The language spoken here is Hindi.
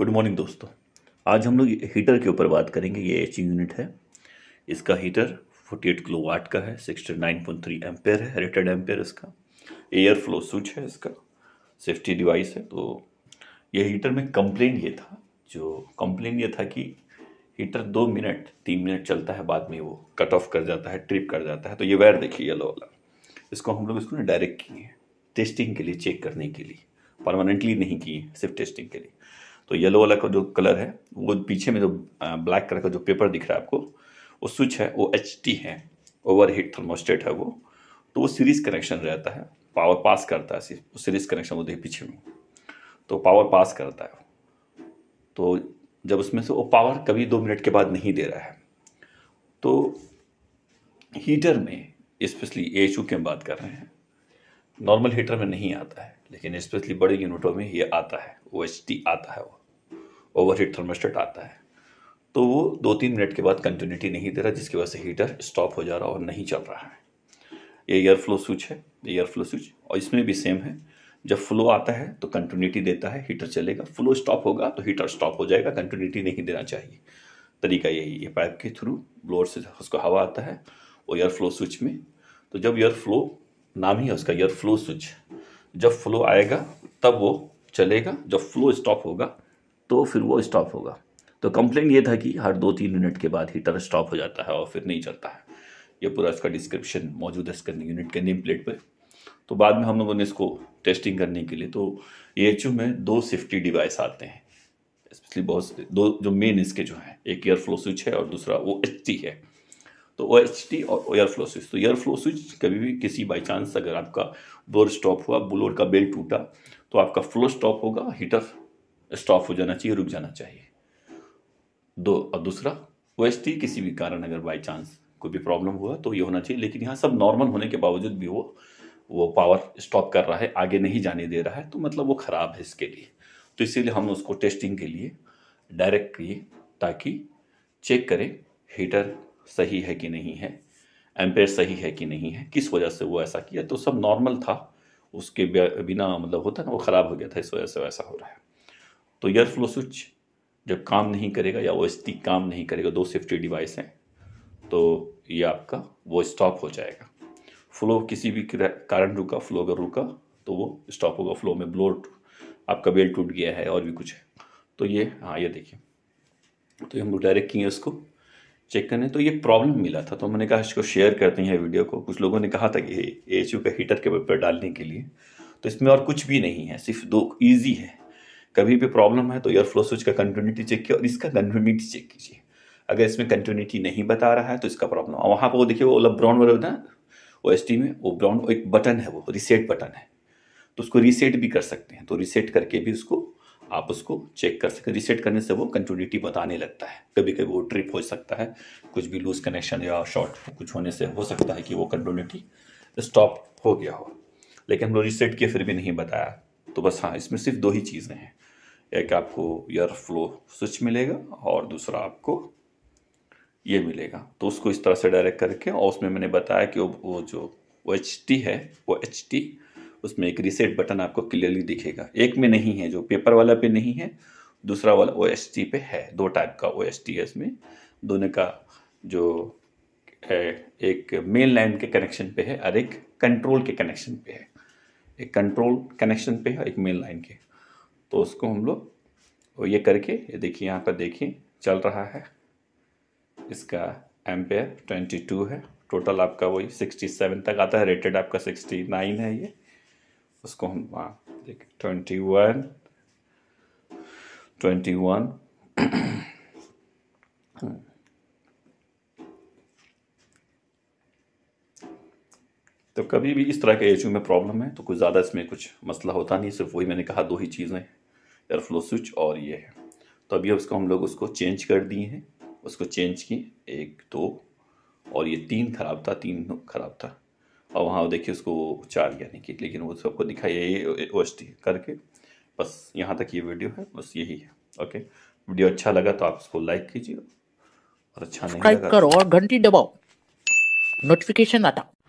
गुड मॉर्निंग दोस्तों आज हम लोग हीटर के ऊपर बात करेंगे ये एच यूनिट है इसका हीटर 48 किलो वाट का है 69.3 एम्पेयर है रेटेड एम्पेयर इसका एयर फ्लो स्विच है इसका सेफ्टी डिवाइस है तो ये हीटर में कंप्लेन ये था जो कंप्लेन ये था कि हीटर दो मिनट तीन मिनट चलता है बाद में वो कट ऑफ कर जाता है ट्रिप कर जाता है तो ये वायर देखिए येलो वाला इसको हम लोग इसको डायरेक्ट किए हैं टेस्टिंग के लिए चेक करने के लिए परमानेंटली नहीं किए सिर्फ टेस्टिंग के लिए तो येलो वाला का जो कलर है वो पीछे में जो ब्लैक कलर का जो पेपर दिख रहा है आपको वो स्विच है वो एच है ओवर हीट थर्मोस्टेट है वो तो वो सीरीज कनेक्शन रहता है पावर पास करता है सिर्फ सीरीज कनेक्शन वो देखिए पीछे में तो पावर पास करता है तो जब उसमें से वो पावर कभी दो मिनट के बाद नहीं दे रहा है तो हीटर में स्पेशली ए एच की हम बात कर रहे हैं नॉर्मल हीटर में नहीं आता है लेकिन स्पेशली बड़े यूनिटों में ये आता है ओ आता है वो ओवरहीट थर्मोस्टेट आता है तो वो दो तीन मिनट के बाद कंटिन्यूटी नहीं दे रहा जिसकी वजह से हीटर स्टॉप हो जा रहा और नहीं चल रहा है ये एयर फ्लो स्विच है एयर फ्लो स्विच और इसमें भी सेम है जब फ्लो आता है तो कंटिन्यूटी देता है हीटर चलेगा फ्लो स्टॉप होगा तो हीटर स्टॉप हो जाएगा कंटिन्यूटी नहीं देना चाहिए तरीका यही है पाइप के थ्रू ब्लोअर से उसको हवा आता है वो एयर फ्लो स्विच में तो जब एयर फ्लो नाम ही है उसका एयर फ्लो स्विच जब फ्लो आएगा तब वो चलेगा जब फ्लो स्टॉप होगा तो फिर वो स्टॉप होगा तो कंप्लेन ये था कि हर दो तीन मिनट के बाद हीटर स्टॉप हो जाता है और फिर नहीं चलता है ये पूरा इसका डिस्क्रिप्शन मौजूद है इसके यूनिट के नेम प्लेट पर तो बाद में हम लोगों ने इसको टेस्टिंग करने के लिए तो ए में दो सेफ्टी डिवाइस आते हैं स्पेशली बहुत दो जो मेन इसके जो हैं एक एयर फ्लो स्विच है और दूसरा ओ एच है तो ओ एच टी और एयर फ्लो स्विच तो एयर फ्लो स्विच कभी भी किसी बाई चांस अगर आपका डोर स्टॉप हुआ ब्लोर का बेल्ट टूटा तो आपका फ्लो स्टॉप होगा हीटर स्टॉप हो जाना चाहिए रुक जाना चाहिए दो और दूसरा ओ किसी भी कारण अगर बाई चांस कोई भी प्रॉब्लम हुआ तो ये होना चाहिए लेकिन यहाँ सब नॉर्मल होने के बावजूद भी वो वो पावर स्टॉप कर रहा है आगे नहीं जाने दे रहा है तो मतलब वो ख़राब है इसके लिए तो इसीलिए हम उसको टेस्टिंग के लिए डायरेक्ट किए ताकि चेक करें हीटर सही है कि नहीं है एम्पेयर सही है कि नहीं है किस वजह से वो ऐसा किया तो सब नॉर्मल था उसके बिना मतलब होता ना वो ख़राब हो गया था इस वजह से वैसा हो रहा है तो एयर फ्लो स्विच जब काम नहीं करेगा या ओ काम नहीं करेगा दो सेफ्टी डिवाइस हैं तो ये आपका वो स्टॉप हो जाएगा फ्लो किसी भी कारण रुका फ्लो अगर रुका तो वो स्टॉप होगा फ्लो में ब्लोड आपका बेल्ट टूट गया है और भी कुछ है तो ये हाँ ये देखिए तो ये हम लोग डायरेक्ट किए इसको चेक करने तो ये प्रॉब्लम मिला था तो मैंने कहा इसको शेयर करते हैं वीडियो को कुछ लोगों ने कहा था कि ए का हीटर के ऊपर डालने के लिए तो इसमें और कुछ भी नहीं है सिर्फ दो ईजी है कभी भी प्रॉब्लम है तो एयर फ्लो स्विच का कंटिन्यूटी चेक किया और इसका कंटिन्यूटी चेक कीजिए अगर इसमें कंटिन्यूटी नहीं बता रहा है तो इसका प्रॉब्लम वहाँ पर वो देखिए वो मतलब ब्राउन वाले होता है ओ एस टी में वो ब्राउन एक बटन है वो रिसेट बटन है तो उसको रीसेट भी कर सकते हैं तो रीसेट करके भी उसको आप उसको चेक कर सकते हैं रीसेट करने से वो कंटिन्यूटी बताने लगता है कभी कभी वो ट्रिप हो सकता है कुछ भी लूज कनेक्शन या शॉर्ट कुछ होने से हो सकता है कि वो कंटिन्यूटी स्टॉप हो गया हो लेकिन हम लोग रीसेट किए फिर भी नहीं बताया तो बस हाँ इसमें सिर्फ दो ही चीज़ें हैं एक आपको एयर फ्लो स्विच मिलेगा और दूसरा आपको ये मिलेगा तो उसको इस तरह से डायरेक्ट करके और उसमें मैंने बताया कि वो जो ओ एच टी है वो एच टी उसमें एक रिसेट बटन आपको क्लियरली दिखेगा एक में नहीं है जो पेपर वाला पे नहीं है दूसरा वाला ओ एस टी पे है दो टाइप का ओ एस टी है इसमें दोनों का जो है एक मेन लाइन के कनेक्शन पे है और एक कंट्रोल के कनेक्शन पे है एक कंट्रोल कनेक्शन पे है एक मेन लाइन के तो उसको हम लोग ये करके ये देखिए यहाँ पर देखिए चल रहा है इसका एम्पेयर 22 है टोटल आपका वही 67 तक आता है रेटेड आपका 69 है ये उसको हम वहाँ देखिए ट्वेंटी वन ट्वेंटी वन तो कभी भी इस तरह के एच में प्रॉब्लम है तो कुछ ज़्यादा इसमें कुछ मसला होता नहीं सिर्फ वही मैंने कहा दो ही चीज़ें एयरफ्लो स्विच और ये है तो अभी उसको हम लोग उसको चेंज कर दिए हैं उसको चेंज किए एक दो और ये तीन खराब था तीन खराब था और वहाँ देखिए उसको चार गया नहीं कि लेकिन वो सबको दिखाई ये ओस करके बस यहाँ तक ये वीडियो है बस यही है ओके वीडियो अच्छा लगा तो आप उसको लाइक कीजिए और अच्छा नहीं लगा करो और घंटी दबाओ नोटिफिकेशन आता